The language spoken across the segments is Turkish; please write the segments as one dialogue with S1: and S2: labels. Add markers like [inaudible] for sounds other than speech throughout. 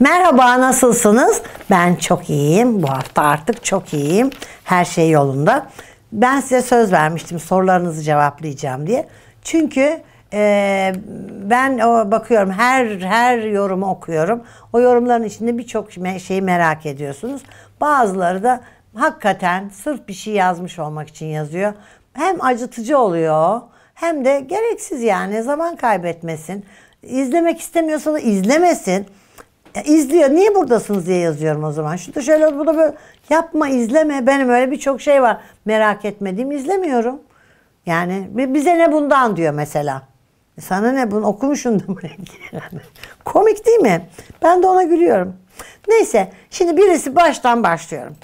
S1: Merhaba nasılsınız? Ben çok iyiyim. Bu hafta artık çok iyiyim. Her şey yolunda. Ben size söz vermiştim sorularınızı cevaplayacağım diye. Çünkü e, ben o bakıyorum her her yorumu okuyorum. O yorumların içinde birçok şeyi merak ediyorsunuz. Bazıları da hakikaten sırf bir şey yazmış olmak için yazıyor. Hem acıtıcı oluyor hem de gereksiz yani zaman kaybetmesin. İzlemek istemiyorsa da izlemesin. Ya izliyor. Niye buradasınız diye yazıyorum o zaman. Şu da şöyle bu da böyle yapma izleme. Benim öyle birçok şey var. Merak etmediğim izlemiyorum. Yani bize ne bundan diyor mesela. Sana ne bunu okumuşsun da [laughs] Komik değil mi? Ben de ona gülüyorum. Neyse şimdi birisi baştan başlıyorum.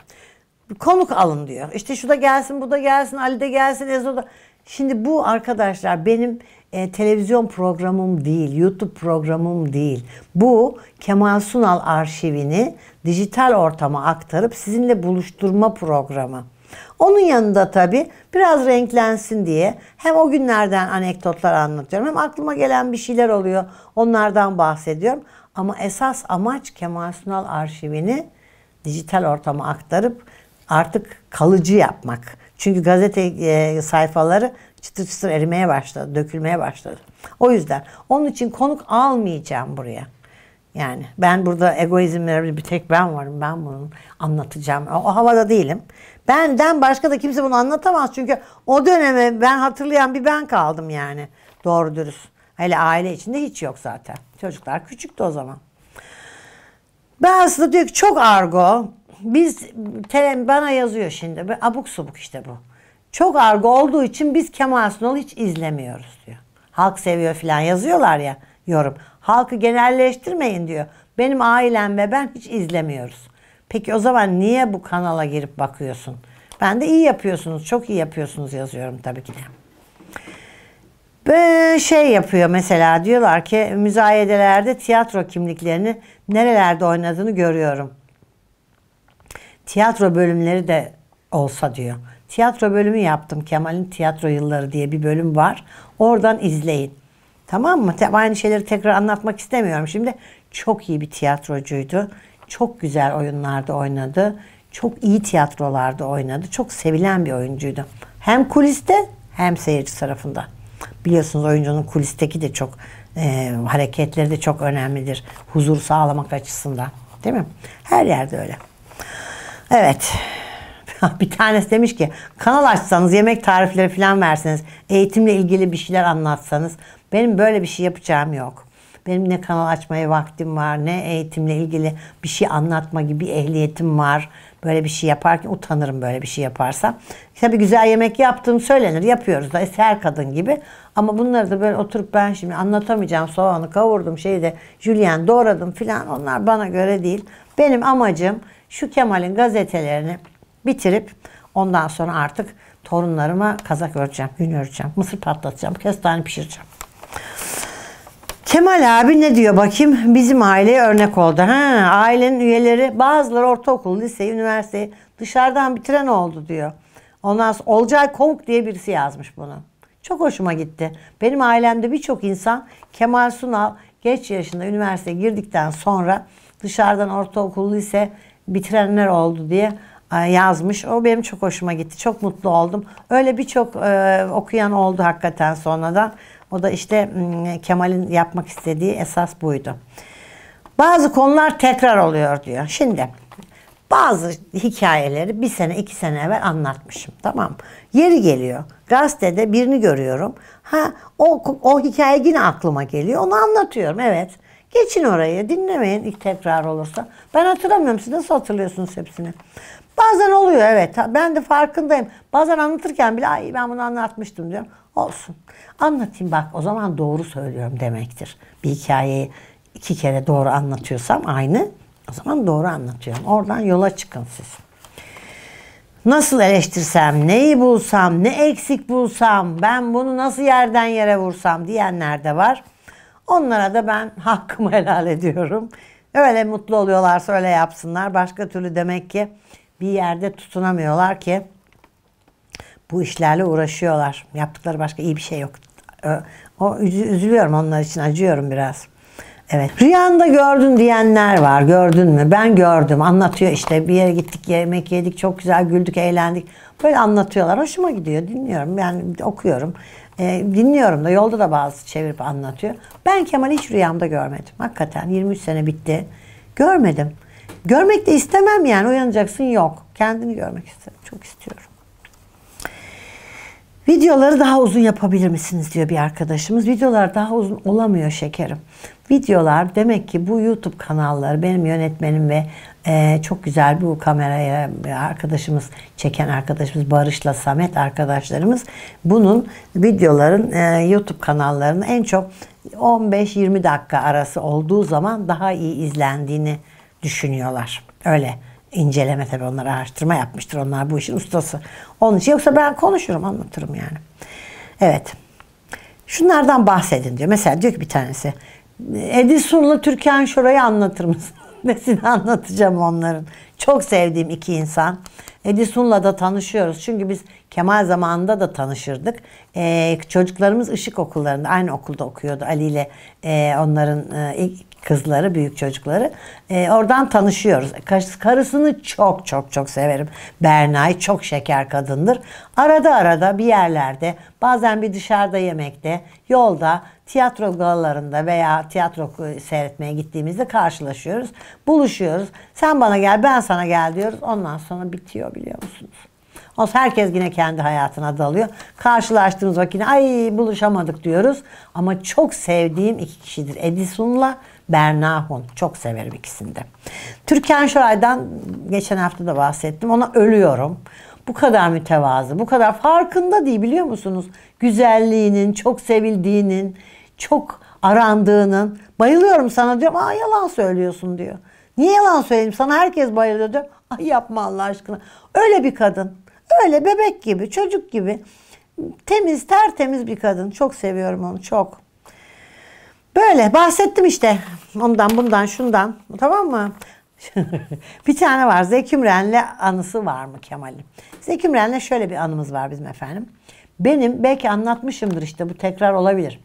S1: Konuk alın diyor. İşte şu da gelsin, bu da gelsin, Ali de gelsin, Ezo da. Şimdi bu arkadaşlar benim e, televizyon programım değil, YouTube programım değil. Bu Kemal Sunal arşivini dijital ortama aktarıp sizinle buluşturma programı. Onun yanında tabi biraz renklensin diye hem o günlerden anekdotlar anlatıyorum hem aklıma gelen bir şeyler oluyor. Onlardan bahsediyorum. Ama esas amaç Kemal Sunal arşivini dijital ortama aktarıp artık kalıcı yapmak. Çünkü gazete e, sayfaları çıtır çıtır erimeye başladı, dökülmeye başladı. O yüzden onun için konuk almayacağım buraya. Yani ben burada egoizmleri bir tek ben varım. Ben bunu anlatacağım. O, havada değilim. Benden başka da kimse bunu anlatamaz. Çünkü o döneme ben hatırlayan bir ben kaldım yani. Doğru dürüst. Hele aile içinde hiç yok zaten. Çocuklar küçüktü o zaman. Ben aslında diyor ki çok argo. Biz bana yazıyor şimdi. Abuk subuk işte bu. Çok argo olduğu için biz Kemal Sunal hiç izlemiyoruz diyor. Halk seviyor falan yazıyorlar ya yorum. Halkı genelleştirmeyin diyor. Benim ailem ve ben hiç izlemiyoruz. Peki o zaman niye bu kanala girip bakıyorsun? Ben de iyi yapıyorsunuz, çok iyi yapıyorsunuz yazıyorum tabii ki de. Böyle şey yapıyor mesela diyorlar ki müzayedelerde tiyatro kimliklerini nerelerde oynadığını görüyorum. Tiyatro bölümleri de olsa diyor. Tiyatro bölümü yaptım. Kemal'in tiyatro yılları diye bir bölüm var. Oradan izleyin. Tamam mı? Aynı şeyleri tekrar anlatmak istemiyorum. Şimdi çok iyi bir tiyatrocuydu. Çok güzel oyunlarda oynadı. Çok iyi tiyatrolarda oynadı. Çok sevilen bir oyuncuydu. Hem kuliste hem seyirci tarafında. Biliyorsunuz oyuncunun kulisteki de çok e, hareketleri de çok önemlidir. Huzur sağlamak açısından. Değil mi? Her yerde öyle. Evet. [laughs] bir tanesi demiş ki kanal açsanız yemek tarifleri falan verseniz eğitimle ilgili bir şeyler anlatsanız benim böyle bir şey yapacağım yok. Benim ne kanal açmaya vaktim var ne eğitimle ilgili bir şey anlatma gibi ehliyetim var. Böyle bir şey yaparken utanırım böyle bir şey yaparsam. Tabii güzel yemek yaptığım söylenir yapıyoruz da eser kadın gibi. Ama bunları da böyle oturup ben şimdi anlatamayacağım soğanı kavurdum de jülyen doğradım filan onlar bana göre değil. Benim amacım şu Kemal'in gazetelerini bitirip ondan sonra artık torunlarıma kazak öreceğim, gün öreceğim, mısır patlatacağım, kestane pişireceğim. Kemal abi ne diyor bakayım? Bizim aileye örnek oldu. Ha, ailenin üyeleri bazıları ortaokul, lise, üniversite dışarıdan bitiren oldu diyor. Ondan sonra Olcay Kovuk diye birisi yazmış bunu. Çok hoşuma gitti. Benim ailemde birçok insan Kemal Sunal geç yaşında üniversiteye girdikten sonra dışarıdan ortaokul, lise bitirenler oldu diye e, yazmış. O benim çok hoşuma gitti. Çok mutlu oldum. Öyle birçok e, okuyan oldu hakikaten sonradan. O da işte Kemal'in yapmak istediği esas buydu. Bazı konular tekrar oluyor diyor. Şimdi bazı hikayeleri bir sene iki sene evvel anlatmışım tamam Yeri geliyor gazetede birini görüyorum. Ha o, o hikaye yine aklıma geliyor onu anlatıyorum evet. Geçin orayı dinlemeyin ilk tekrar olursa. Ben hatırlamıyorum siz nasıl hatırlıyorsunuz hepsini. Bazen oluyor evet. Ben de farkındayım. Bazen anlatırken bile Ay, ben bunu anlatmıştım diyorum. Olsun. Anlatayım bak o zaman doğru söylüyorum demektir. Bir hikayeyi iki kere doğru anlatıyorsam aynı o zaman doğru anlatıyorum. Oradan yola çıkın siz. Nasıl eleştirsem, neyi bulsam, ne eksik bulsam, ben bunu nasıl yerden yere vursam diyenler de var. Onlara da ben [laughs] hakkımı helal ediyorum. Öyle mutlu oluyorlarsa öyle yapsınlar. Başka türlü demek ki bir yerde tutunamıyorlar ki bu işlerle uğraşıyorlar. Yaptıkları başka iyi bir şey yok. O üzülüyorum onlar için, acıyorum biraz. Evet. Rüyanda gördün diyenler var. Gördün mü? Ben gördüm. Anlatıyor işte. Bir yere gittik, yemek yedik, çok güzel güldük, eğlendik. Böyle anlatıyorlar. Hoşuma gidiyor. Dinliyorum. Yani okuyorum. E, dinliyorum da yolda da bazı çevirip anlatıyor. Ben Kemal hiç rüyamda görmedim. Hakikaten 23 sene bitti. Görmedim. Görmek de istemem yani uyanacaksın yok. Kendini görmek isterim. Çok istiyorum. Videoları daha uzun yapabilir misiniz diyor bir arkadaşımız. Videolar daha uzun olamıyor şekerim. Videolar demek ki bu YouTube kanalları benim yönetmenim ve e, çok güzel bu kameraya arkadaşımız çeken arkadaşımız Barış'la Samet arkadaşlarımız bunun videoların e, YouTube kanallarının en çok 15-20 dakika arası olduğu zaman daha iyi izlendiğini düşünüyorlar. Öyle inceleme tabii onlar araştırma yapmıştır. Onlar bu işin ustası. Onun için yoksa ben konuşurum anlatırım yani. Evet. Şunlardan bahsedin diyor. Mesela diyor ki bir tanesi. Edison'la Türkan Şoray'ı anlatır mısın? [laughs] Nesini anlatacağım onların? Çok sevdiğim iki insan. Edison'la da tanışıyoruz. Çünkü biz Kemal zamanında da tanışırdık. Ee, çocuklarımız ışık okullarında aynı okulda okuyordu Ali ile e, onların e, ilk kızları, büyük çocukları. E, oradan tanışıyoruz. Karısını çok çok çok severim. Berna'yı çok şeker kadındır. Arada arada bir yerlerde, bazen bir dışarıda yemekte, yolda, tiyatro galalarında veya tiyatro seyretmeye gittiğimizde karşılaşıyoruz. Buluşuyoruz. Sen bana gel, ben sana gel diyoruz. Ondan sonra bitiyor biliyor musunuz? Ondan herkes yine kendi hayatına dalıyor. Karşılaştığımız vakit ay buluşamadık diyoruz. Ama çok sevdiğim iki kişidir. Edison'la Berna Hun. Çok severim ikisini de. Türkan Şoray'dan geçen hafta da bahsettim. Ona ölüyorum. Bu kadar mütevazı, bu kadar farkında değil biliyor musunuz? Güzelliğinin, çok sevildiğinin, çok arandığının. Bayılıyorum sana diyorum. Aa yalan söylüyorsun diyor. Niye yalan söyleyeyim? Sana herkes bayılıyordu. Ay yapma Allah aşkına. Öyle bir kadın. Öyle bebek gibi, çocuk gibi. Temiz, tertemiz bir kadın. Çok seviyorum onu, çok. Böyle bahsettim işte. Ondan, bundan, şundan. Tamam mı? [laughs] bir tane var. Zeki Müren'le anısı var mı Kemal'im? Zeki Müren'le şöyle bir anımız var bizim efendim. Benim belki anlatmışımdır işte bu tekrar olabilir.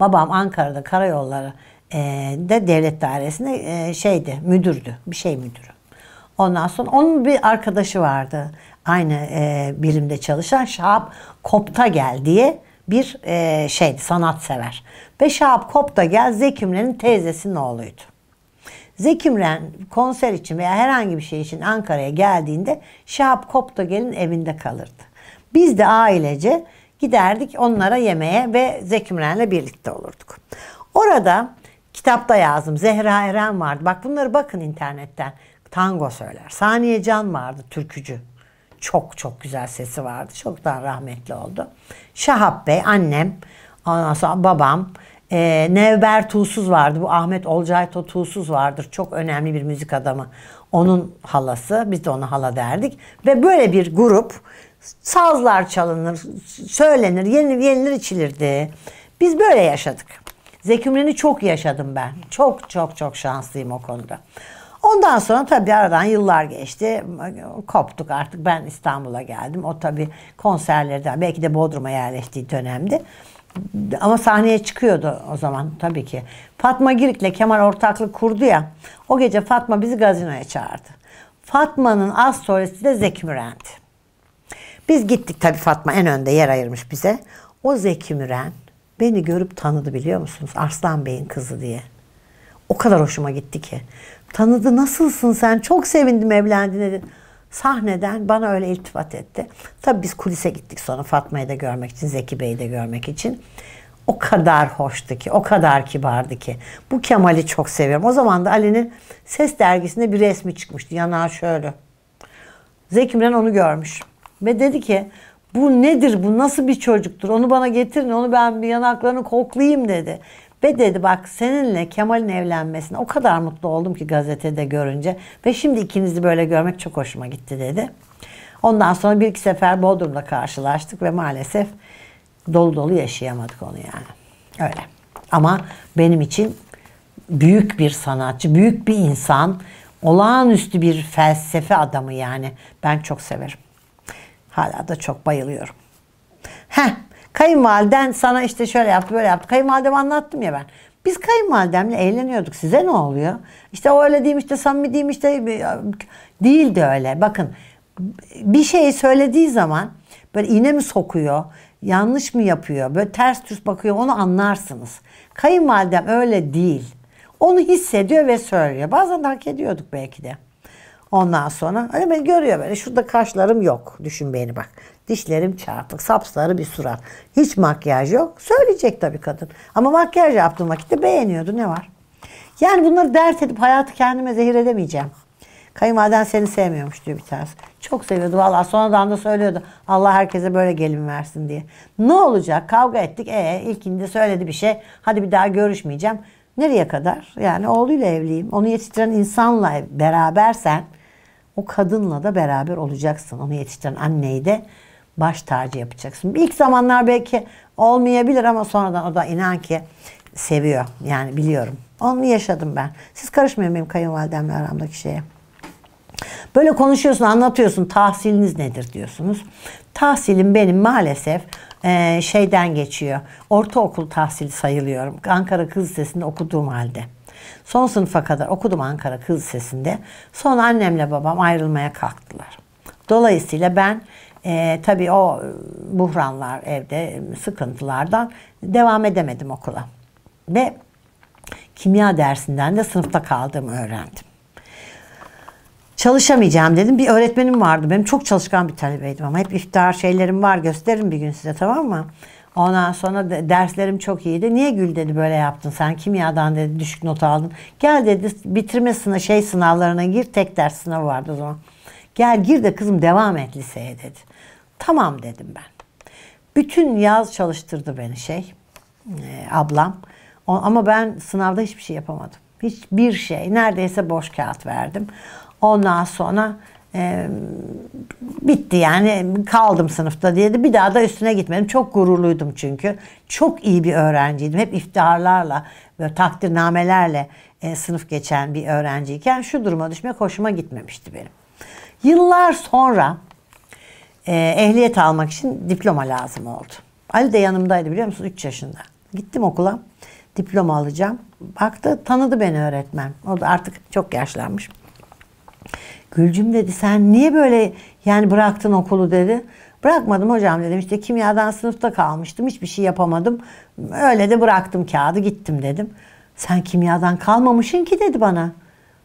S1: Babam Ankara'da karayolları e, de devlet dairesinde e, şeydi müdürdü bir şey müdürü. Ondan sonra onun bir arkadaşı vardı aynı e, birimde çalışan Şahap gel diye bir e, şeydi sanatsever. Ve Şahap gel Zekimren'in teyzesinin oğluydu. Zekimren konser için veya herhangi bir şey için Ankara'ya geldiğinde Şahap gelin evinde kalırdı. Biz de ailece giderdik onlara yemeğe ve Zekimren'le birlikte olurduk. Orada Kitapta yazdım. Zehra Eren vardı. Bak bunları bakın internetten. Tango söyler. Saniye Can vardı türkücü. Çok çok güzel sesi vardı. Çoktan rahmetli oldu. Şahap Bey, annem, ondan sonra babam. E, Nevber Tuğsuz vardı. Bu Ahmet Olcayto Tuğsuz vardır. Çok önemli bir müzik adamı. Onun halası. Biz de ona hala derdik. Ve böyle bir grup sazlar çalınır, söylenir, yenilir, yenilir içilirdi. Biz böyle yaşadık. Zekümreni çok yaşadım ben. Çok çok çok şanslıyım o konuda. Ondan sonra tabii aradan yıllar geçti. Koptuk artık. Ben İstanbul'a geldim. O tabii konserlerden belki de Bodrum'a yerleştiği dönemdi. Ama sahneye çıkıyordu o zaman tabii ki. Fatma Girik'le Kemal ortaklık kurdu ya. O gece Fatma bizi gazinoya çağırdı. Fatma'nın az solisti de Zeki Müren'di. Biz gittik tabii Fatma en önde yer ayırmış bize. O Zeki Müren Beni görüp tanıdı biliyor musunuz? Arslan Bey'in kızı diye. O kadar hoşuma gitti ki. Tanıdı nasılsın sen? Çok sevindim evlendin dedi. Sahneden bana öyle iltifat etti. Tabii biz kulise gittik sonra Fatma'yı da görmek için, Zeki Bey'i de görmek için. O kadar hoştu ki, o kadar kibardı ki. Bu Kemal'i çok seviyorum. O zaman da Ali'nin Ses dergisinde bir resmi çıkmıştı. Yanağı şöyle. Zeki Müren onu görmüş. Ve dedi ki bu nedir? Bu nasıl bir çocuktur? Onu bana getirin. Onu ben bir yanaklarını koklayayım dedi. Ve dedi bak seninle Kemal'in evlenmesine o kadar mutlu oldum ki gazetede görünce. Ve şimdi ikinizi böyle görmek çok hoşuma gitti dedi. Ondan sonra bir iki sefer Bodrum'da karşılaştık ve maalesef dolu dolu yaşayamadık onu yani. Öyle. Ama benim için büyük bir sanatçı, büyük bir insan, olağanüstü bir felsefe adamı yani. Ben çok severim. Hala da çok bayılıyorum. Heh, kayınvaliden sana işte şöyle yaptı böyle yaptı. Kayınvalidem anlattım ya ben. Biz kayınvalidemle eğleniyorduk. Size ne oluyor? İşte o öyle e, değilmiş de samimi değilmiş de değil öyle. Bakın bir şeyi söylediği zaman böyle iğne mi sokuyor? Yanlış mı yapıyor? Böyle ters düz bakıyor onu anlarsınız. Kayınvalidem öyle değil. Onu hissediyor ve söylüyor. Bazen de hak ediyorduk belki de. Ondan sonra hani ben görüyor böyle. Şurada kaşlarım yok. Düşün beni bak. Dişlerim çarpık. Sapsarı bir surat. Hiç makyaj yok. Söyleyecek tabii kadın. Ama makyaj yaptığım vakitte beğeniyordu. Ne var? Yani bunları dert edip hayatı kendime zehir edemeyeceğim. Kayınvaliden seni sevmiyormuş diyor bir tanesi. Çok seviyordu valla. Sonradan da söylüyordu. Allah herkese böyle gelin versin diye. Ne olacak? Kavga ettik. E ilkinde söyledi bir şey. Hadi bir daha görüşmeyeceğim. Nereye kadar? Yani oğluyla evliyim. Onu yetiştiren insanla berabersen o kadınla da beraber olacaksın. Onu yetiştiren anneyi de baş tacı yapacaksın. İlk zamanlar belki olmayabilir ama sonradan o da inan ki seviyor. Yani biliyorum. Onu yaşadım ben. Siz karışmayın benim kayınvalidemle aramdaki şeye. Böyle konuşuyorsun, anlatıyorsun. Tahsiliniz nedir diyorsunuz. Tahsilim benim maalesef e, şeyden geçiyor. Ortaokul tahsili sayılıyorum. Ankara Kız Lisesi'nde okuduğum halde. Son sınıfa kadar okudum Ankara Kız Lisesi'nde. Sonra annemle babam ayrılmaya kalktılar. Dolayısıyla ben e, tabii o e, buhranlar evde e, sıkıntılardan devam edemedim okula. Ve kimya dersinden de sınıfta kaldığımı öğrendim. Çalışamayacağım dedim. Bir öğretmenim vardı. Benim çok çalışkan bir talebeydim ama hep iftar şeylerim var. Gösteririm bir gün size tamam mı? Ondan sonra derslerim çok iyiydi. Niye Gül dedi böyle yaptın sen kimyadan dedi düşük not aldın. Gel dedi bitirme sınavı şey sınavlarına gir tek ders sınavı vardı o zaman. Gel gir de kızım devam et liseye dedi. Tamam dedim ben. Bütün yaz çalıştırdı beni şey e, ablam. O, ama ben sınavda hiçbir şey yapamadım. Hiçbir şey neredeyse boş kağıt verdim. Ondan sonra bitti yani kaldım sınıfta diye de bir daha da üstüne gitmedim. Çok gururluydum çünkü. Çok iyi bir öğrenciydim. Hep iftiharlarla ve takdirnamelerle e, sınıf geçen bir öğrenciyken şu duruma düşmek hoşuma gitmemişti benim. Yıllar sonra e, ehliyet almak için diploma lazım oldu. Ali de yanımdaydı biliyor musun 3 yaşında. Gittim okula diploma alacağım. Baktı tanıdı beni öğretmen. O da artık çok yaşlanmış. Gülcüm dedi sen niye böyle yani bıraktın okulu dedi. Bırakmadım hocam dedim işte kimyadan sınıfta kalmıştım hiçbir şey yapamadım. Öyle de bıraktım kağıdı gittim dedim. Sen kimyadan kalmamışın ki dedi bana.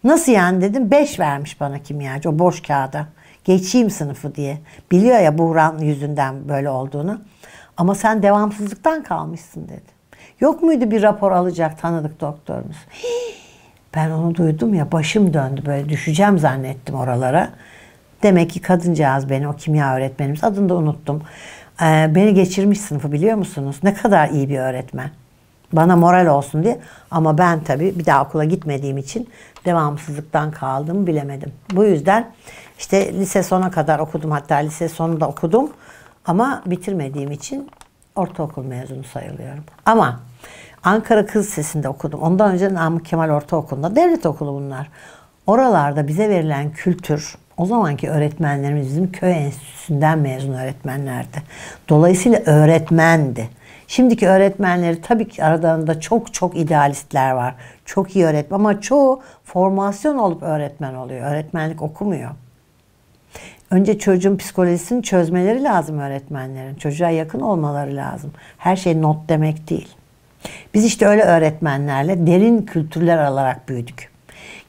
S1: Nasıl yani dedim. Beş vermiş bana kimyacı o boş kağıda. Geçeyim sınıfı diye. Biliyor ya Buğran yüzünden böyle olduğunu. Ama sen devamsızlıktan kalmışsın dedi. Yok muydu bir rapor alacak tanıdık doktorumuz? [gasps] Hii. Ben onu duydum ya başım döndü böyle düşeceğim zannettim oralara. Demek ki kadıncağız beni o kimya öğretmenimiz adını da unuttum. Ee, beni geçirmiş sınıfı biliyor musunuz? Ne kadar iyi bir öğretmen. Bana moral olsun diye ama ben tabii bir daha okula gitmediğim için devamsızlıktan kaldım bilemedim. Bu yüzden işte lise sona kadar okudum hatta lise sonunda okudum ama bitirmediğim için ortaokul mezunu sayılıyorum. Ama Ankara Kız Sesi'nde okudum. Ondan önce Namık Kemal Ortaokulu'nda. Devlet okulu bunlar. Oralarda bize verilen kültür, o zamanki öğretmenlerimiz bizim köy enstitüsünden mezun öğretmenlerdi. Dolayısıyla öğretmendi. Şimdiki öğretmenleri tabii ki aralarında çok çok idealistler var. Çok iyi öğretmen ama çoğu formasyon olup öğretmen oluyor. Öğretmenlik okumuyor. Önce çocuğun psikolojisini çözmeleri lazım öğretmenlerin. Çocuğa yakın olmaları lazım. Her şey not demek değil. Biz işte öyle öğretmenlerle derin kültürler alarak büyüdük.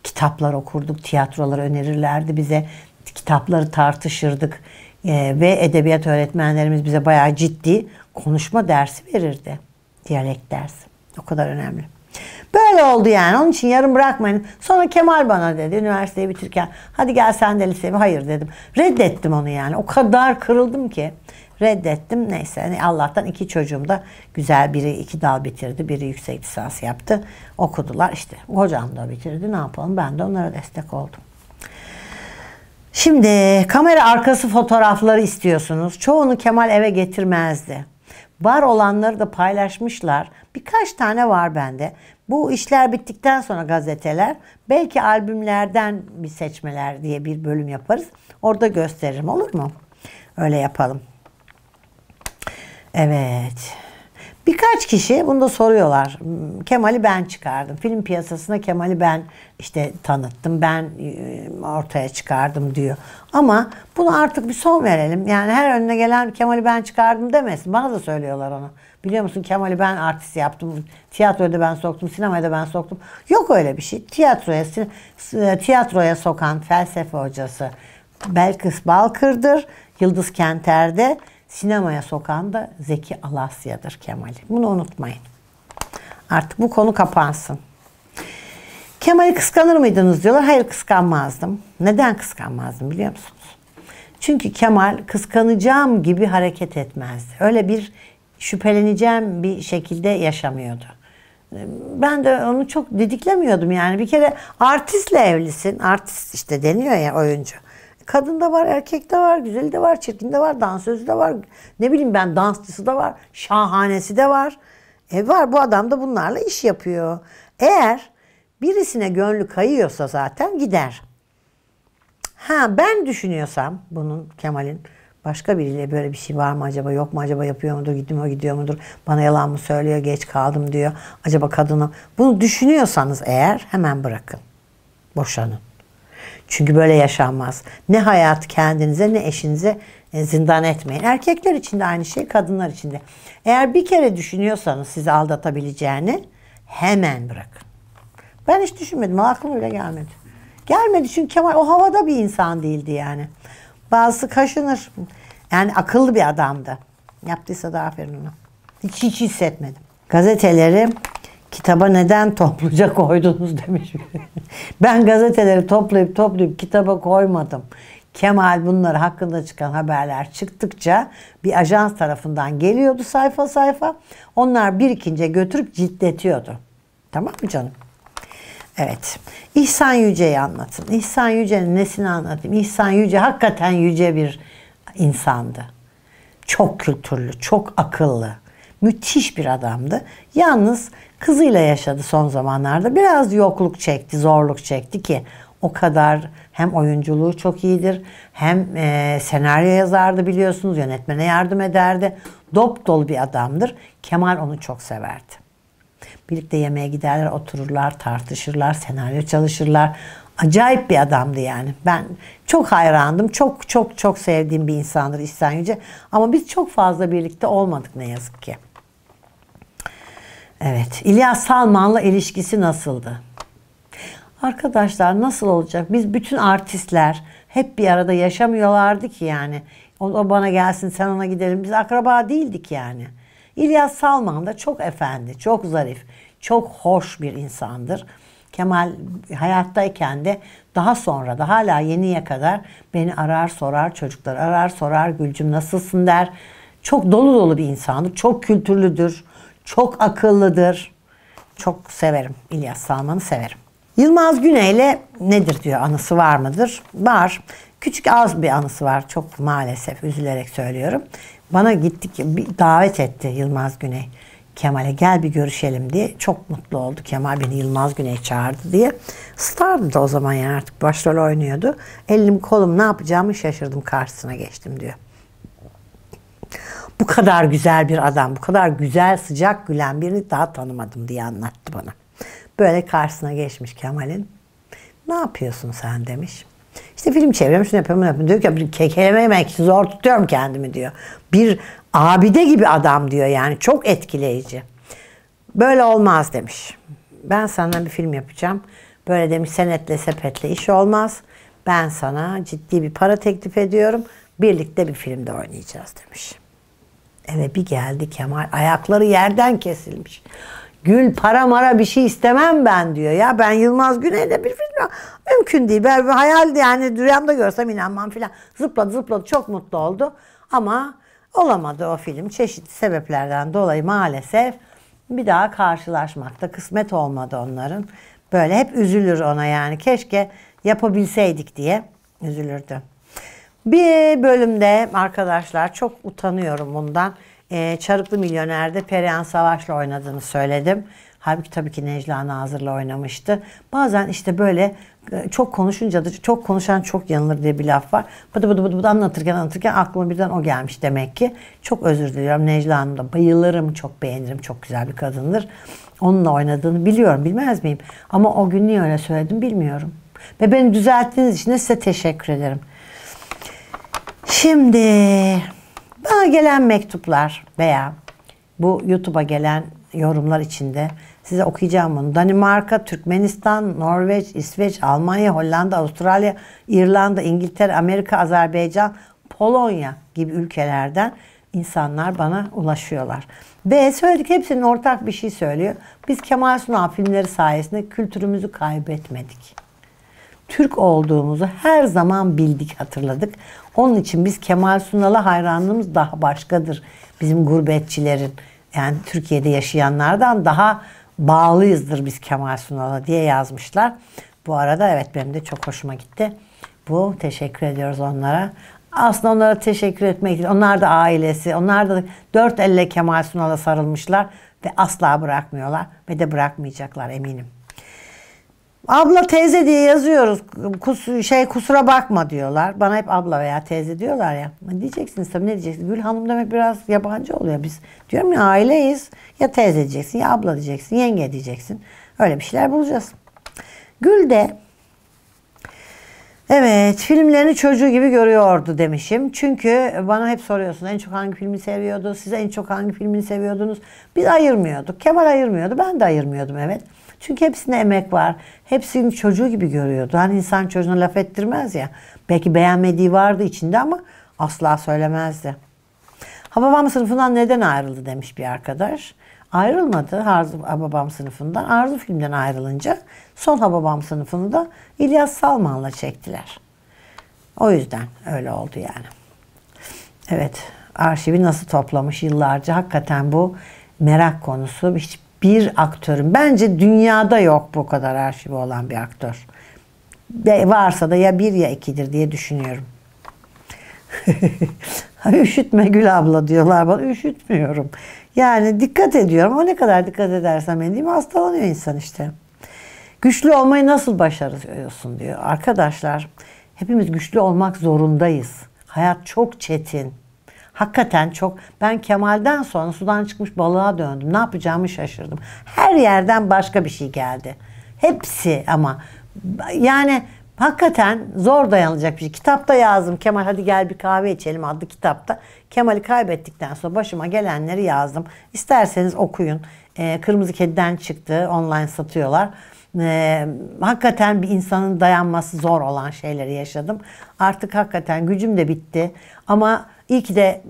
S1: Kitaplar okurduk, tiyatrolar önerirlerdi bize. Kitapları tartışırdık ee, ve edebiyat öğretmenlerimiz bize bayağı ciddi konuşma dersi verirdi. Diyalekt dersi. O kadar önemli. Böyle oldu yani. Onun için yarım bırakmayın. Sonra Kemal bana dedi üniversiteyi bitirken. Hadi gel sen de liseye. Hayır dedim. Reddettim onu yani. O kadar kırıldım ki reddettim. Neyse yani Allah'tan iki çocuğum da güzel biri iki dal bitirdi. Biri yüksek lisans yaptı. Okudular işte. Hocam da bitirdi. Ne yapalım? Ben de onlara destek oldum. Şimdi kamera arkası fotoğrafları istiyorsunuz. Çoğunu Kemal eve getirmezdi. Var olanları da paylaşmışlar. Birkaç tane var bende. Bu işler bittikten sonra gazeteler belki albümlerden bir seçmeler diye bir bölüm yaparız. Orada gösteririm olur mu? Öyle yapalım. Evet. Birkaç kişi bunu da soruyorlar. Kemal'i ben çıkardım. Film piyasasına Kemal'i ben işte tanıttım. Ben e, ortaya çıkardım diyor. Ama bunu artık bir son verelim. Yani her önüne gelen Kemal'i ben çıkardım demesin. Bana da söylüyorlar onu. Biliyor musun Kemal'i ben artist yaptım. Tiyatroda ben soktum, sinemaya da ben soktum. Yok öyle bir şey. Tiyatroya tiyatroya sokan felsefe hocası Belkıs Balkır'dır. Yıldız Kenter'de sinemaya sokan da Zeki Alasya'dır Kemal'i. Bunu unutmayın. Artık bu konu kapansın. Kemal'i kıskanır mıydınız diyorlar. Hayır kıskanmazdım. Neden kıskanmazdım biliyor musunuz? Çünkü Kemal kıskanacağım gibi hareket etmezdi. Öyle bir şüpheleneceğim bir şekilde yaşamıyordu. Ben de onu çok didiklemiyordum yani. Bir kere artistle evlisin. Artist işte deniyor ya oyuncu. Kadın da var, erkek de var, güzeli de var, çirkin de var, dansözü de var. Ne bileyim ben dansçısı da var, şahanesi de var. E var bu adam da bunlarla iş yapıyor. Eğer birisine gönlü kayıyorsa zaten gider. Ha ben düşünüyorsam bunun Kemal'in başka biriyle böyle bir şey var mı acaba yok mu acaba yapıyor mudur gidiyor mu gidiyor mudur bana yalan mı söylüyor geç kaldım diyor acaba kadını bunu düşünüyorsanız eğer hemen bırakın boşanın. Çünkü böyle yaşanmaz. Ne hayat kendinize ne eşinize e, zindan etmeyin. Erkekler için de aynı şey, kadınlar için de. Eğer bir kere düşünüyorsanız sizi aldatabileceğini hemen bırakın. Ben hiç düşünmedim. Aklıma bile gelmedi. Gelmedi çünkü Kemal o havada bir insan değildi yani. Bazısı kaşınır. Yani akıllı bir adamdı. Yaptıysa da aferin ona. Hiç hiç hissetmedim. Gazeteleri kitaba neden topluca [laughs] koydunuz demiş. [laughs] ben gazeteleri toplayıp toplayıp kitaba koymadım. Kemal bunlar hakkında çıkan haberler çıktıkça bir ajans tarafından geliyordu sayfa sayfa. Onlar birikince götürüp ciltletiyordu. Tamam mı canım? Evet. İhsan Yüce'yi anlatın. İhsan Yüce'nin nesini anlatayım? İhsan Yüce hakikaten yüce bir insandı. Çok kültürlü, çok akıllı. Müthiş bir adamdı. Yalnız kızıyla yaşadı son zamanlarda. Biraz yokluk çekti, zorluk çekti ki o kadar hem oyunculuğu çok iyidir hem e, senaryo yazardı biliyorsunuz yönetmene yardım ederdi. Dop dolu bir adamdır. Kemal onu çok severdi. Birlikte yemeğe giderler, otururlar, tartışırlar, senaryo çalışırlar. Acayip bir adamdı yani. Ben çok hayrandım. Çok çok çok sevdiğim bir insandır İhsan Yüce. Ama biz çok fazla birlikte olmadık ne yazık ki. Evet. İlyas Salman'la ilişkisi nasıldı? Arkadaşlar nasıl olacak? Biz bütün artistler hep bir arada yaşamıyorlardı ki yani. O, o bana gelsin sen ona gidelim. Biz akraba değildik yani. İlyas Salman da çok efendi, çok zarif, çok hoş bir insandır. Kemal hayattayken de daha sonra da hala yeniye kadar beni arar sorar, çocuklar arar sorar, Gülcüm nasılsın der. Çok dolu dolu bir insandır, çok kültürlüdür. Çok akıllıdır. Çok severim. İlyas Salman'ı severim. Yılmaz Güney'le nedir diyor anısı var mıdır? Var. Küçük az bir anısı var. Çok maalesef üzülerek söylüyorum. Bana gittik bir davet etti Yılmaz Güney. Kemal'e gel bir görüşelim diye çok mutlu oldu. Kemal beni Yılmaz Güney çağırdı diye. stardı o zaman yani artık başrol oynuyordu. Elim kolum ne yapacağımı şaşırdım karşısına geçtim diyor bu kadar güzel bir adam, bu kadar güzel sıcak gülen birini daha tanımadım diye anlattı bana. Böyle karşısına geçmiş Kemal'in. Ne yapıyorsun sen demiş. İşte film çeviriyorum, şunu yapıyorum, bunu yapıyorum. Diyor ki kekelememek için zor tutuyorum kendimi diyor. Bir abide gibi adam diyor yani çok etkileyici. Böyle olmaz demiş. Ben sana bir film yapacağım. Böyle demiş senetle sepetle iş olmaz. Ben sana ciddi bir para teklif ediyorum. Birlikte bir filmde oynayacağız demiş. Eve bir geldi Kemal ayakları yerden kesilmiş. Gül para mara bir şey istemem ben diyor. Ya ben Yılmaz Güney'le bir film mümkün değil. Ben bir hayaldi yani rüyamda görsem inanmam filan. Zıpladı zıpladı çok mutlu oldu. Ama olamadı o film. Çeşitli sebeplerden dolayı maalesef bir daha karşılaşmakta kısmet olmadı onların. Böyle hep üzülür ona yani. Keşke yapabilseydik diye üzülürdü. Bir bölümde arkadaşlar çok utanıyorum bundan. Ee, Çarıklı Milyoner'de Perihan Savaş'la oynadığını söyledim. Halbuki tabii ki Necla Nazır'la oynamıştı. Bazen işte böyle e, çok konuşunca da çok konuşan çok yanılır diye bir laf var. Bıdı bıdı bıdı, bıdı anlatırken anlatırken aklıma birden o gelmiş demek ki. Çok özür diliyorum Necla Hanım'da bayılırım çok beğenirim çok güzel bir kadındır. Onunla oynadığını biliyorum bilmez miyim? Ama o gün niye öyle söyledim bilmiyorum. Ve beni düzelttiğiniz için de size teşekkür ederim. Şimdi bana gelen mektuplar veya bu YouTube'a gelen yorumlar içinde size okuyacağım bunu. Danimarka, Türkmenistan, Norveç, İsveç, Almanya, Hollanda, Avustralya, İrlanda, İngiltere, Amerika, Azerbaycan, Polonya gibi ülkelerden insanlar bana ulaşıyorlar. Ve söyledik hepsinin ortak bir şey söylüyor. Biz Kemal Sunal filmleri sayesinde kültürümüzü kaybetmedik. Türk olduğumuzu her zaman bildik, hatırladık. Onun için biz Kemal Sunal'a hayranlığımız daha başkadır. Bizim gurbetçilerin yani Türkiye'de yaşayanlardan daha bağlıyızdır biz Kemal Sunal'a diye yazmışlar. Bu arada evet benim de çok hoşuma gitti. Bu teşekkür ediyoruz onlara. Aslında onlara teşekkür etmek değil. Onlar da ailesi. Onlar da dört elle Kemal Sunal'a sarılmışlar ve asla bırakmıyorlar ve de bırakmayacaklar eminim. Abla teyze diye yazıyoruz. Kus, şey kusura bakma diyorlar. Bana hep abla veya teyze diyorlar ya. Diyeceksiniz tabii ne diyeceksiniz? Gül Hanım demek biraz yabancı oluyor. Biz diyorum ya aileyiz. Ya teyze diyeceksin ya abla diyeceksin. Yenge diyeceksin. Öyle bir şeyler bulacağız. Gül de Evet filmlerini çocuğu gibi görüyordu demişim. Çünkü bana hep soruyorsun en çok hangi filmi seviyordu? Siz en çok hangi filmini seviyordunuz? Biz ayırmıyorduk. Kemal ayırmıyordu. Ben de ayırmıyordum evet. Çünkü hepsinde emek var. Hepsini çocuğu gibi görüyordu. Hani insan çocuğuna laf ettirmez ya. Belki beğenmediği vardı içinde ama asla söylemezdi. Hababam sınıfından neden ayrıldı demiş bir arkadaş. Ayrılmadı Arzu Hababam sınıfından. Arzu filmden ayrılınca son Hababam sınıfını da İlyas Salman'la çektiler. O yüzden öyle oldu yani. Evet arşivi nasıl toplamış yıllarca hakikaten bu merak konusu hiç bir aktörün. Bence dünyada yok bu kadar arşivi olan bir aktör. Ve varsa da ya bir ya ikidir diye düşünüyorum. [laughs] Üşütme Gül abla diyorlar bana. Üşütmüyorum. Yani dikkat ediyorum. O ne kadar dikkat edersem edeyim hastalanıyor insan işte. Güçlü olmayı nasıl başarıyorsun diyor. Arkadaşlar hepimiz güçlü olmak zorundayız. Hayat çok çetin. Hakikaten çok. Ben Kemal'den sonra sudan çıkmış balığa döndüm. Ne yapacağımı şaşırdım. Her yerden başka bir şey geldi. Hepsi ama yani hakikaten zor dayanılacak bir şey. Kitapta yazdım. Kemal hadi gel bir kahve içelim adlı kitapta. Kemal'i kaybettikten sonra başıma gelenleri yazdım. İsterseniz okuyun. Ee, Kırmızı Kedi'den çıktı. Online satıyorlar. Ee, hakikaten bir insanın dayanması zor olan şeyleri yaşadım. Artık hakikaten gücüm de bitti. Ama İyi ki de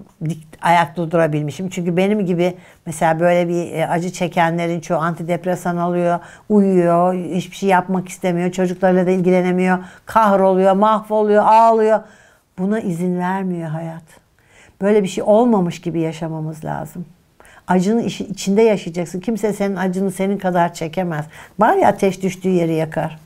S1: ayakta durabilmişim. Çünkü benim gibi mesela böyle bir e, acı çekenlerin çoğu antidepresan alıyor, uyuyor, hiçbir şey yapmak istemiyor, çocuklarla da ilgilenemiyor, kahroluyor, mahvoluyor, ağlıyor. Buna izin vermiyor hayat. Böyle bir şey olmamış gibi yaşamamız lazım. Acını içinde yaşayacaksın. Kimse senin acını senin kadar çekemez. Bari ateş düştüğü yeri yakar.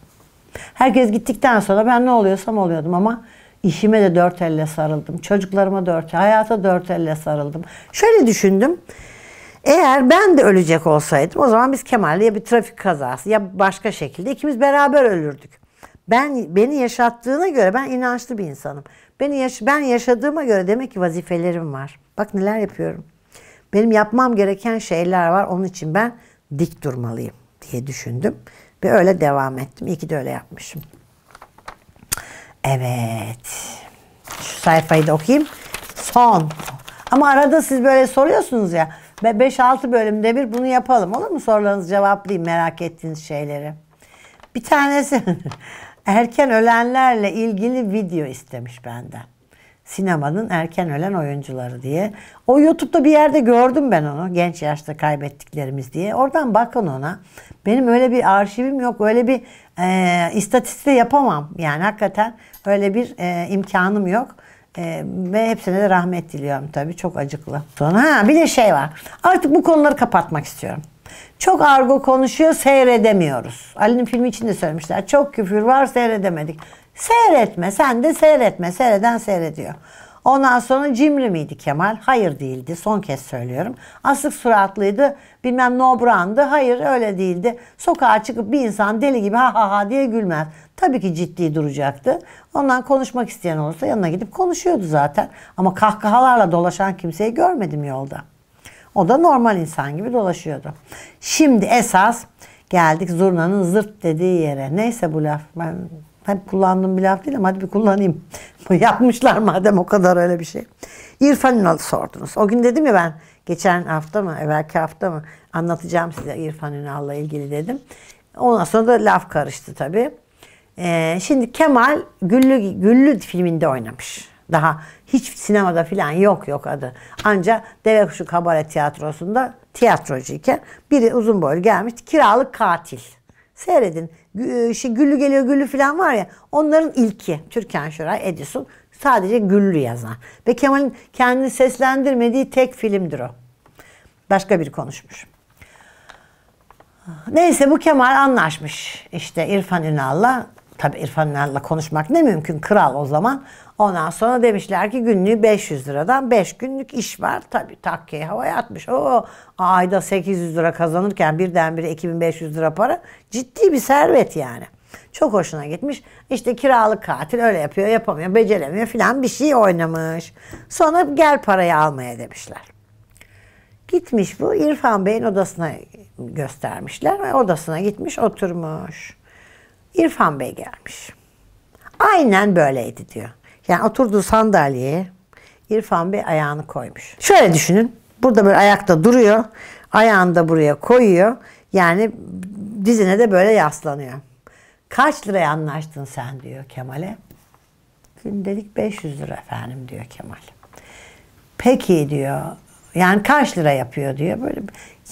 S1: Herkes gittikten sonra ben ne oluyorsam oluyordum ama İşime de dört elle sarıldım. Çocuklarıma dört, hayata dört elle sarıldım. Şöyle düşündüm. Eğer ben de ölecek olsaydım o zaman biz Kemal'le ya bir trafik kazası ya başka şekilde ikimiz beraber ölürdük. Ben beni yaşattığına göre ben inançlı bir insanım. Beni yaş ben yaşadığıma göre demek ki vazifelerim var. Bak neler yapıyorum. Benim yapmam gereken şeyler var. Onun için ben dik durmalıyım diye düşündüm ve öyle devam ettim. İyi ki de öyle yapmışım. Evet. Şu sayfayı da okuyayım. Son. Ama arada siz böyle soruyorsunuz ya. 5-6 bölümde bir bunu yapalım. Olur mu? Sorularınızı cevaplayayım merak ettiğiniz şeyleri. Bir tanesi [laughs] erken ölenlerle ilgili video istemiş benden. Sinemanın erken ölen oyuncuları diye. O YouTube'da bir yerde gördüm ben onu. Genç yaşta kaybettiklerimiz diye. Oradan bakın ona. Benim öyle bir arşivim yok. Öyle bir e, istatiste yapamam. Yani hakikaten Böyle bir e, imkanım yok. E, ve hepsine de rahmet diliyorum tabii. Çok acıklı. Sonra ha bir de şey var. Artık bu konuları kapatmak istiyorum. Çok argo konuşuyor, seyredemiyoruz. Ali'nin filmi için de söylemişler. Çok küfür var, seyredemedik. Seyretme, sen de seyretme. Seyreden seyrediyor. Ondan sonra cimri miydi Kemal? Hayır değildi. Son kez söylüyorum. Asık suratlıydı. Bilmem nobrandı. Hayır öyle değildi. Sokağa çıkıp bir insan deli gibi ha ha ha diye gülmez. Tabii ki ciddi duracaktı. Ondan konuşmak isteyen olursa yanına gidip konuşuyordu zaten. Ama kahkahalarla dolaşan kimseyi görmedim yolda. O da normal insan gibi dolaşıyordu. Şimdi esas geldik zurnanın zırt dediği yere. Neyse bu laf ben Hani kullandığım bir laf değil ama hadi bir kullanayım. [laughs] Yapmışlar madem o kadar öyle bir şey. İrfan Ünal'ı sordunuz. O gün dedim ya ben geçen hafta mı, evvelki hafta mı anlatacağım size İrfan Ünal'la ilgili dedim. Ondan sonra da laf karıştı tabii. Ee, şimdi Kemal Güllü, Güllü filminde oynamış. Daha hiç sinemada falan yok yok adı. Ancak Deve Kuşu Kabare Tiyatrosu'nda tiyatrocuyken biri uzun boylu gelmiş kiralık katil. Seyredin. E, şey, güllü geliyor güllü falan var ya. Onların ilki Türkan Şoray Edison sadece güllü yazan. Ve Kemal'in kendini seslendirmediği tek filmdir o. Başka biri konuşmuş. Neyse bu Kemal anlaşmış işte İrfan Ünal'la. Tabi İrfan'la konuşmak ne mümkün kral o zaman. Ondan sonra demişler ki günlüğü 500 liradan 5 günlük iş var. Tabi takkeyi havaya atmış. O ayda 800 lira kazanırken birdenbire 2500 lira para ciddi bir servet yani. Çok hoşuna gitmiş. İşte kiralık katil öyle yapıyor, yapamıyor, beceremiyor filan bir şey oynamış. Sonra gel parayı almaya demişler. Gitmiş bu İrfan Bey'in odasına göstermişler ve odasına gitmiş oturmuş. İrfan Bey gelmiş. Aynen böyleydi diyor. Yani oturduğu sandalyeye İrfan Bey ayağını koymuş. Şöyle düşünün. Burada böyle ayakta duruyor. Ayağını da buraya koyuyor. Yani dizine de böyle yaslanıyor. Kaç liraya anlaştın sen diyor Kemal'e. Gündelik 500 lira efendim diyor Kemal. Peki diyor. Yani kaç lira yapıyor diyor. Böyle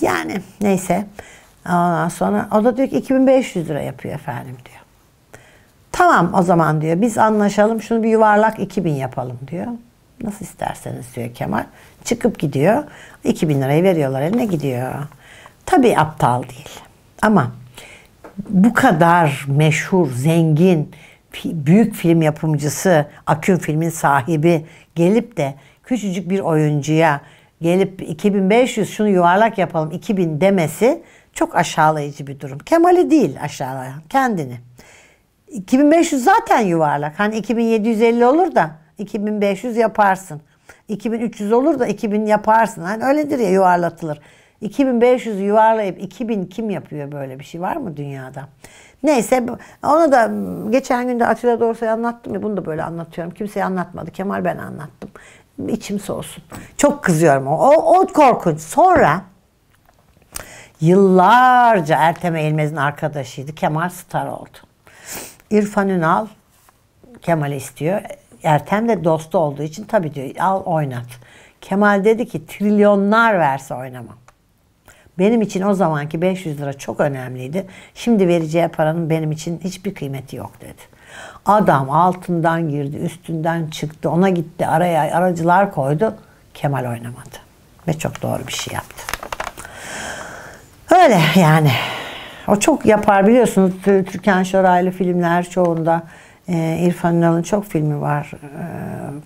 S1: yani neyse. Ondan sonra o da diyor ki 2500 lira yapıyor efendim diyor. Tamam o zaman diyor biz anlaşalım şunu bir yuvarlak 2000 yapalım diyor. Nasıl isterseniz diyor Kemal. Çıkıp gidiyor. 2000 lirayı veriyorlar eline gidiyor. Tabii aptal değil. Ama bu kadar meşhur, zengin, büyük film yapımcısı, Akün filmin sahibi gelip de küçücük bir oyuncuya gelip 2500 şunu yuvarlak yapalım 2000 demesi çok aşağılayıcı bir durum. Kemal'i değil aşağılayan, kendini. 2500 zaten yuvarlak. Hani 2750 olur da 2500 yaparsın. 2300 olur da 2000 yaparsın. Hani öyledir ya yuvarlatılır. 2500 yuvarlayıp 2000 kim yapıyor böyle bir şey var mı dünyada? Neyse ona da geçen gün de Atilla Dorsoy'a anlattım ya bunu da böyle anlatıyorum. Kimseye anlatmadı. Kemal ben anlattım. İçim soğusun. Çok kızıyorum. O, o korkunç. Sonra Yıllarca Ertem Eğilmez'in arkadaşıydı. Kemal Star oldu. İrfan Ünal Kemal istiyor. Ertem de dostu olduğu için tabii diyor al oynat. Kemal dedi ki trilyonlar verse oynamam. Benim için o zamanki 500 lira çok önemliydi. Şimdi vereceği paranın benim için hiçbir kıymeti yok dedi. Adam altından girdi, üstünden çıktı, ona gitti, araya aracılar koydu. Kemal oynamadı. Ve çok doğru bir şey yaptı. Öyle yani. O çok yapar biliyorsunuz. Türkan Şoraylı filmler çoğunda e, İrfan İnal'ın çok filmi var. E,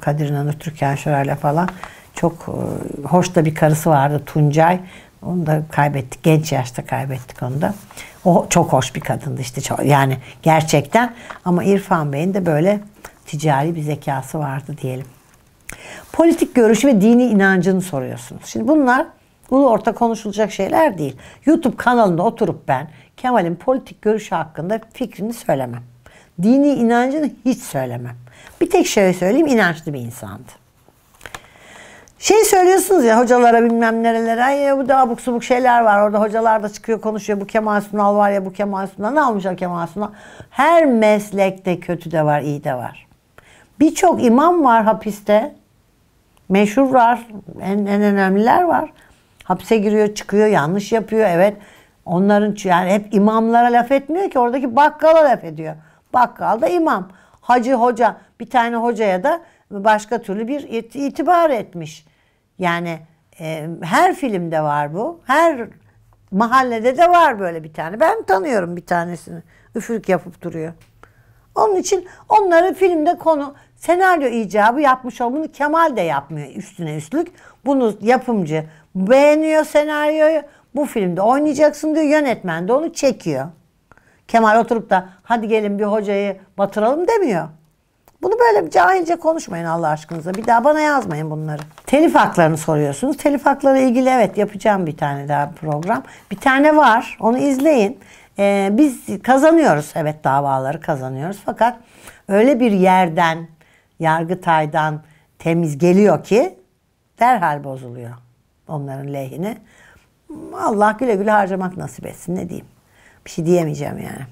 S1: Kadir İnanır, Türkan Şoraylı falan. Çok e, hoş da bir karısı vardı Tuncay. Onu da kaybettik. Genç yaşta kaybettik onu da. O çok hoş bir kadındı işte. yani gerçekten ama İrfan Bey'in de böyle ticari bir zekası vardı diyelim. Politik görüşü ve dini inancını soruyorsunuz. Şimdi bunlar Ulu orta konuşulacak şeyler değil. YouTube kanalında oturup ben Kemal'in politik görüşü hakkında fikrini söylemem. Dini inancını hiç söylemem. Bir tek şey söyleyeyim inançlı bir insandı. Şey söylüyorsunuz ya hocalara bilmem nerelere ay bu da abuk subuk şeyler var. Orada hocalar da çıkıyor konuşuyor. Bu Kemal Sunal var ya bu Kemal Sunal. Ne almışlar Kemal Sunal? Her meslekte kötü de var iyi de var. Birçok imam var hapiste. Meşhur var. En, en önemliler var. Hapse giriyor, çıkıyor, yanlış yapıyor. Evet. Onların yani hep imamlara laf etmiyor ki oradaki bakkala laf ediyor. Bakkal da imam. Hacı hoca bir tane hocaya da başka türlü bir itibar etmiş. Yani e, her filmde var bu. Her mahallede de var böyle bir tane. Ben tanıyorum bir tanesini. Üfürük yapıp duruyor. Onun için onları filmde konu senaryo icabı yapmış ama Kemal de yapmıyor üstüne üstlük. Bunu yapımcı beğeniyor senaryoyu. Bu filmde oynayacaksın diyor. Yönetmen de onu çekiyor. Kemal oturup da hadi gelin bir hocayı batıralım demiyor. Bunu böyle cahilce konuşmayın Allah aşkınıza. Bir daha bana yazmayın bunları. Telif haklarını soruyorsunuz. Telif hakları ilgili evet yapacağım bir tane daha program. Bir tane var. Onu izleyin. Ee, biz kazanıyoruz. Evet davaları kazanıyoruz. Fakat öyle bir yerden, Yargıtay'dan temiz geliyor ki derhal bozuluyor onların lehine. Allah güle güle harcamak nasip etsin ne diyeyim. Bir şey diyemeyeceğim yani.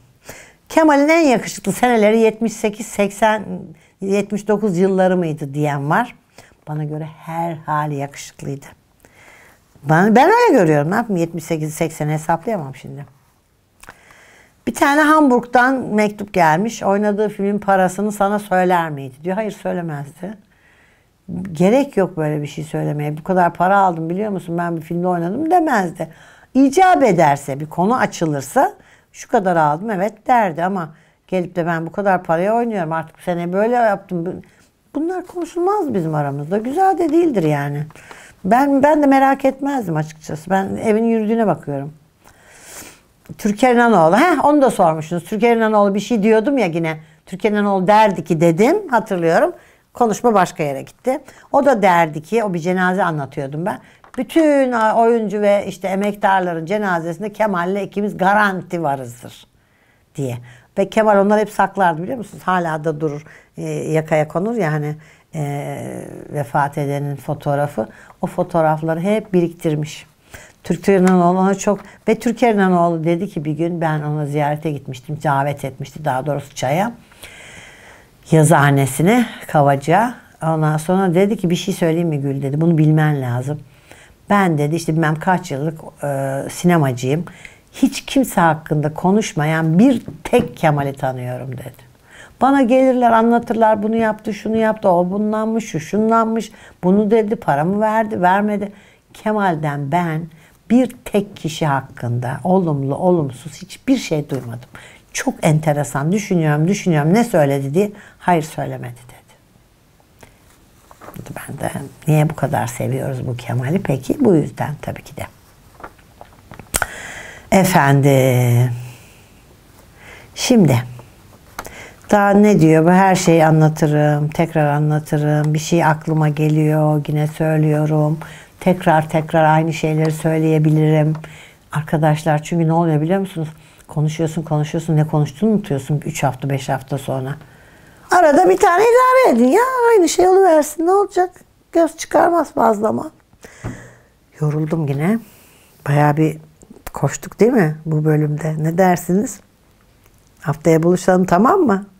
S1: Kemal'in en yakışıklı seneleri 78, 80, 79 yılları mıydı diyen var. Bana göre her hali yakışıklıydı. Ben, ben öyle görüyorum. Ne yapayım 78 80 hesaplayamam şimdi. Bir tane Hamburg'dan mektup gelmiş. Oynadığı filmin parasını sana söyler miydi diyor. Hayır söylemezdi gerek yok böyle bir şey söylemeye. Bu kadar para aldım biliyor musun ben bir filmde oynadım demezdi. İcap ederse bir konu açılırsa şu kadar aldım evet derdi ama gelip de ben bu kadar paraya oynuyorum artık bu sene böyle yaptım. Bunlar konuşulmaz bizim aramızda. Güzel de değildir yani. Ben ben de merak etmezdim açıkçası. Ben evin yürüdüğüne bakıyorum. Türker İnanoğlu. Heh, onu da sormuşsunuz. Türker İnanoğlu bir şey diyordum ya yine. Türker İnanoğlu derdi ki dedim. Hatırlıyorum. Konuşma başka yere gitti. O da derdi ki, o bir cenaze anlatıyordum ben. Bütün oyuncu ve işte emektarların cenazesinde Kemal'le ikimiz garanti varızdır diye. Ve Kemal onları hep saklardı biliyor musunuz? Hala da durur. E, yakaya konur ya hani e, vefat edenin fotoğrafı. O fotoğrafları hep biriktirmiş. Türker İnanoğlu ona çok ve Türker İnanoğlu dedi ki bir gün ben ona ziyarete gitmiştim. Davet etmişti daha doğrusu çaya yazıhanesine kavaca Ondan sonra dedi ki bir şey söyleyeyim mi Gül dedi. Bunu bilmen lazım. Ben dedi işte bilmem kaç yıllık e, sinemacıyım. Hiç kimse hakkında konuşmayan bir tek Kemal'i tanıyorum dedi. Bana gelirler anlatırlar bunu yaptı şunu yaptı o bundanmış şu şundanmış bunu dedi paramı verdi vermedi. Kemal'den ben bir tek kişi hakkında olumlu olumsuz hiçbir şey duymadım. Çok enteresan düşünüyorum düşünüyorum ne söyledi diye. Hayır söylemedi dedi. Ben de niye bu kadar seviyoruz bu Kemal'i? Peki bu yüzden tabii ki de. Efendim. Şimdi daha ne diyor? Bu her şeyi anlatırım, tekrar anlatırım. Bir şey aklıma geliyor, yine söylüyorum. Tekrar tekrar aynı şeyleri söyleyebilirim. Arkadaşlar çünkü ne oluyor biliyor musunuz? Konuşuyorsun konuşuyorsun ne konuştuğunu unutuyorsun 3 hafta 5 hafta sonra. Arada bir tane idare edin ya aynı şey oluversin ne olacak? Göz çıkarmaz fazla ama. Yoruldum yine. Bayağı bir koştuk değil mi bu bölümde? Ne dersiniz? Haftaya buluşalım tamam mı?